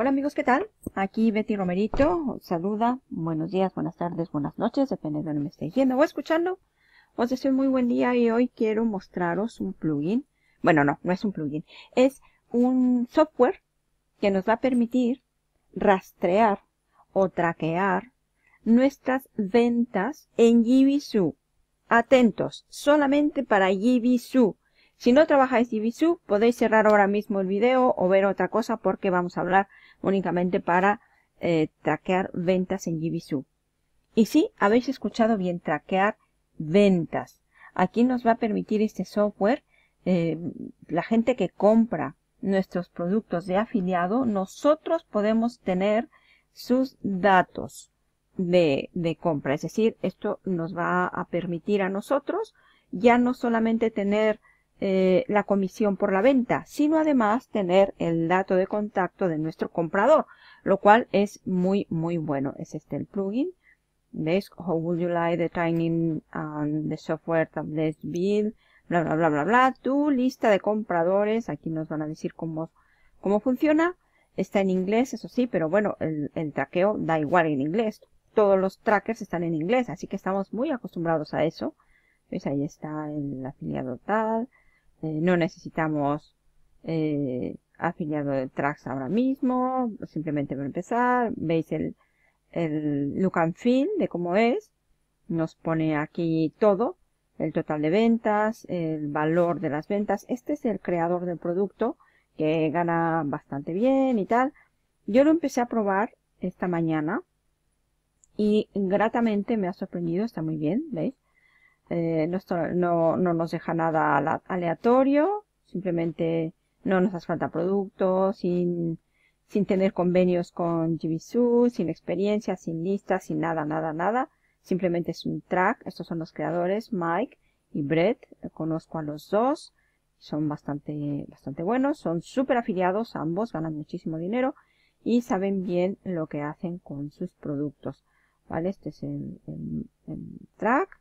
Hola amigos, ¿qué tal? Aquí Betty Romerito, saluda, buenos días, buenas tardes, buenas noches, depende de donde me estéis yendo o escuchando. Os deseo un muy buen día y hoy quiero mostraros un plugin. Bueno, no, no es un plugin, es un software que nos va a permitir rastrear o traquear nuestras ventas en Jibisu. Atentos, solamente para Jibisu. Si no trabajáis Divisu, podéis cerrar ahora mismo el video o ver otra cosa porque vamos a hablar únicamente para eh, traquear ventas en Divisu. Y sí, habéis escuchado bien, traquear ventas. Aquí nos va a permitir este software, eh, la gente que compra nuestros productos de afiliado, nosotros podemos tener sus datos de, de compra. Es decir, esto nos va a permitir a nosotros ya no solamente tener eh, la comisión por la venta, sino además tener el dato de contacto de nuestro comprador, lo cual es muy, muy bueno. Es este el plugin. ¿ves? How would you like the training and the software this build Bla, bla, bla, bla, bla. Tu lista de compradores. Aquí nos van a decir cómo, cómo funciona. Está en inglés, eso sí, pero bueno, el, el traqueo da igual en inglés. Todos los trackers están en inglés, así que estamos muy acostumbrados a eso. pues Ahí está el afiliado tal eh, no necesitamos eh, afiliado de tracks ahora mismo, simplemente a empezar, veis el, el look and feel de cómo es, nos pone aquí todo, el total de ventas, el valor de las ventas, este es el creador del producto que gana bastante bien y tal, yo lo empecé a probar esta mañana y gratamente me ha sorprendido, está muy bien, ¿veis? Eh, no, nos deja nada aleatorio, simplemente no nos falta productos, sin, tener convenios con Gibisu, sin experiencia, sin listas, sin nada, nada, nada. Simplemente es un track. Estos son los creadores, Mike y Brett. Conozco a los dos. Son bastante, bastante buenos. Son súper afiliados. Ambos ganan muchísimo dinero y saben bien lo que hacen con sus productos. ¿Vale? Este es el track.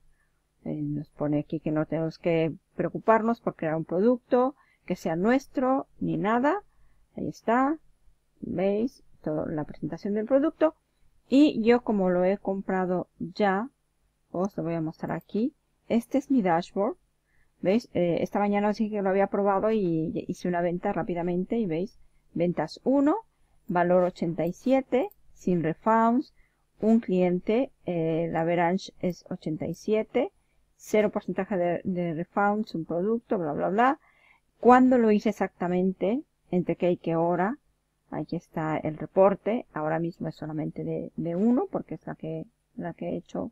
Eh, nos pone aquí que no tenemos que preocuparnos por crear un producto que sea nuestro ni nada. Ahí está. ¿Veis? Toda la presentación del producto. Y yo como lo he comprado ya, os lo voy a mostrar aquí. Este es mi dashboard. ¿Veis? Eh, esta mañana os que lo había probado y hice una venta rápidamente y veis, ventas 1, valor 87, sin refunds, un cliente, eh, La verange es 87, 0 porcentaje de, refunds, un producto, bla, bla, bla. ¿Cuándo lo hice exactamente? ¿Entre qué y qué hora? Aquí está el reporte. Ahora mismo es solamente de, de uno porque es la que, la que he hecho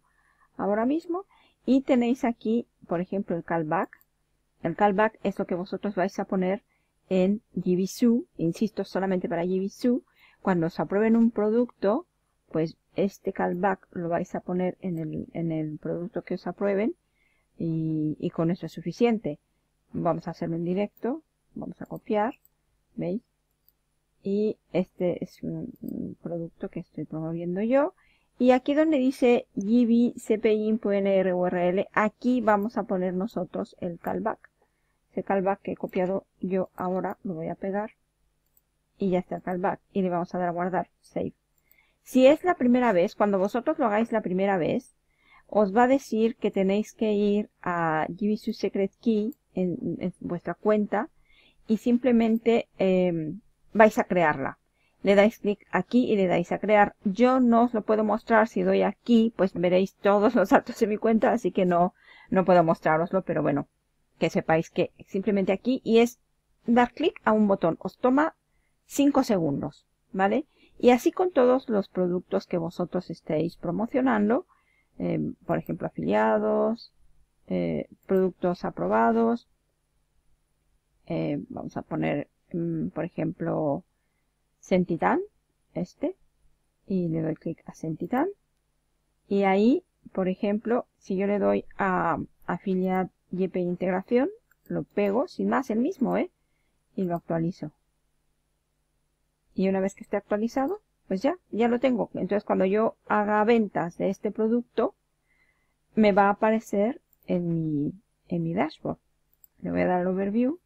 ahora mismo. Y tenéis aquí, por ejemplo, el callback. El callback es lo que vosotros vais a poner en Jibisu. Insisto, solamente para Jibisu. Cuando os aprueben un producto, pues este callback lo vais a poner en el, en el producto que os aprueben y, con esto es suficiente. Vamos a hacerlo en directo, vamos a copiar, ¿veis? Y este es un, producto que estoy promoviendo yo. Y aquí donde dice GB, CPI, URL, aquí vamos a poner nosotros el callback. Ese callback que he copiado yo ahora lo voy a pegar. Y ya está el callback. Y le vamos a dar a guardar, save. Si es la primera vez, cuando vosotros lo hagáis la primera vez, os va a decir que tenéis que ir a your Secret Key en, vuestra cuenta y simplemente em, vais a crearla. Le dais clic aquí y le dais a crear. Yo no os lo puedo mostrar, si doy aquí pues veréis todos los datos de mi cuenta, así que no, no puedo mostraroslo, pero bueno, que sepáis que simplemente aquí y es dar clic a un botón. Os toma 5 segundos, ¿vale? Y así con todos los productos que vosotros estéis promocionando, Em, por ejemplo, afiliados, eh, productos aprobados. Eh, vamos a poner, mm, por ejemplo, Sentitan, este, y le doy clic a Sentitan. Y ahí, por ejemplo, si yo le doy a afiliar YP Integración, lo pego, sin más, el mismo, ¿eh? Y lo actualizo. Y una vez que esté actualizado, pues ya, ya lo tengo. Entonces cuando yo haga ventas de este producto, me va a aparecer en mi, en mi dashboard. Le voy a dar el overview.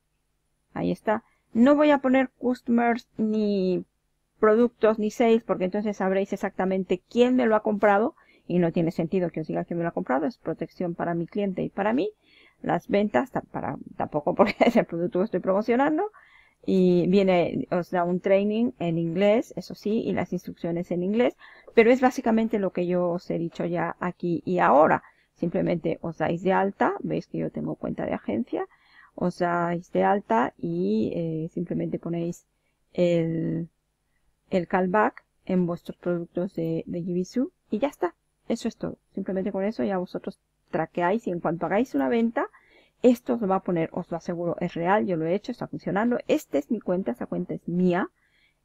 Ahí está. No voy a poner customers ni productos ni sales porque entonces sabréis exactamente quién me lo ha comprado y no tiene sentido que os diga quién me lo ha comprado. Es protección para mi cliente y para mí. Las ventas para, tampoco porque es el producto que estoy promocionando y viene, os da un training en inglés, eso sí, y las instrucciones en inglés, pero es básicamente lo que yo os he dicho ya aquí y ahora. Simplemente os dais de alta, veis que yo tengo cuenta de agencia, os dais de alta y eh, simplemente ponéis el, el callback en vuestros productos de, de y ya está. Eso es todo. Simplemente con eso ya vosotros traqueáis y en cuanto hagáis una venta, esto os lo va a poner, os lo aseguro, es real, yo lo he hecho, está funcionando. Esta es mi cuenta, esta cuenta es mía.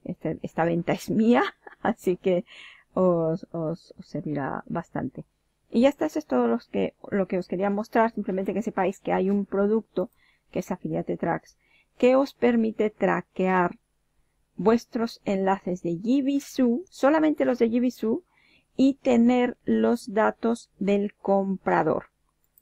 Este, esta, venta es mía, así que os, os, servirá bastante. Y ya está, eso es todo que, lo que os quería mostrar. Simplemente que sepáis que hay un producto que es Affiliate Tracks que os permite traquear vuestros enlaces de Jibisu, solamente los de Jibisu, y tener los datos del comprador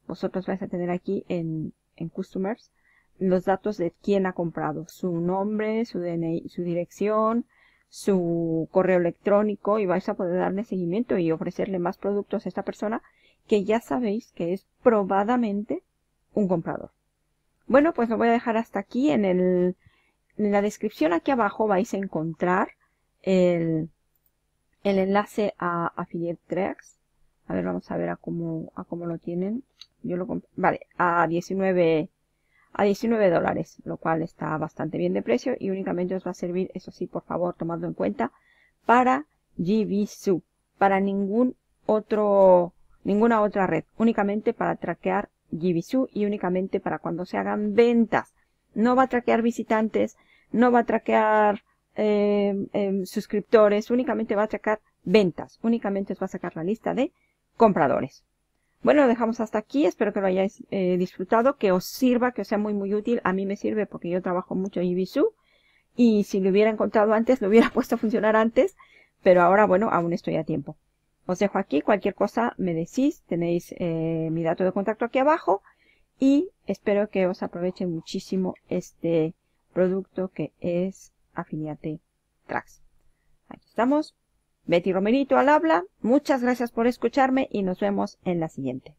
vosotros vais a tener aquí en, Customers los datos de quién ha comprado, su nombre, su DNI, su dirección, su correo electrónico y vais a poder darle seguimiento y ofrecerle más productos a esta persona que ya sabéis que es probadamente un comprador. Bueno, pues lo voy a dejar hasta aquí. En, el, en la descripción aquí abajo vais a encontrar el, el enlace a Affiliate a ver, vamos a ver a cómo, a cómo lo tienen. Yo lo Vale, a 19, a 19 dólares, lo cual está bastante bien de precio y únicamente os va a servir, eso sí, por favor, tomadlo en cuenta, para Jibisu, para ningún otro, ninguna otra red, únicamente para traquear Jibisu y únicamente para cuando se hagan ventas. No va a traquear visitantes, no va a traquear eh, em, suscriptores, únicamente va a traquear ventas, únicamente os va a sacar la lista de compradores. Bueno, lo dejamos hasta aquí. Espero que lo hayáis eh, disfrutado, que os sirva, que os sea muy muy útil. A mí me sirve porque yo trabajo mucho en Ibisu y si lo hubiera encontrado antes, lo hubiera puesto a funcionar antes, pero ahora, bueno, aún estoy a tiempo. Os dejo aquí, cualquier cosa me decís, tenéis eh, mi dato de contacto aquí abajo y espero que os aproveche muchísimo este producto que es Affinity Tracks. Aquí estamos. Betty Romerito al habla. Muchas gracias por escucharme y nos vemos en la siguiente.